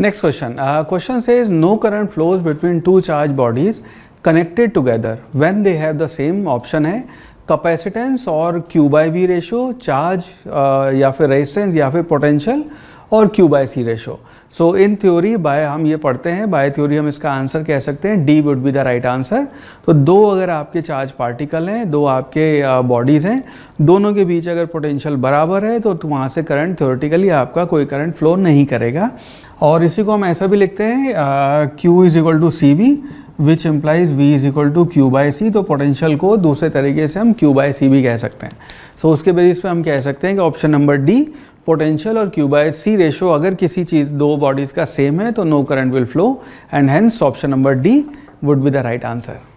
next question question से is no current flows between two charge bodies connected together when they have the same option है capacitance और Q by V ratio charge या फिर resistance या फिर potential और Q by C ratio so in theory by हम ये पढ़ते हैं बाय थ्योरी हम इसका आंसर कह सकते हैं D would be the right answer तो दो अगर आपके चार्ज पार्टिकल हैं दो आपके बॉडीज़ हैं दोनों के बीच अगर पोटेंशियल बराबर है तो, तो वहाँ से करंट थ्योरेटिकली आपका कोई करंट फ्लो नहीं करेगा और इसी को हम ऐसा भी लिखते हैं Q is equal to C V which implies V is equal to Q by C तो पोटेंशियल को दूसरे तरीके से हम क्यू बाई सी भी कह सकते हैं सो so, उसके बेसिस पे हम कह सकते हैं कि ऑप्शन नंबर डी पोटेंशियल और क्यू बाई सी रेशो अगर किसी चीज़ दो बॉडीज़ का सेम है तो no current will flow and hence option number D would be the right answer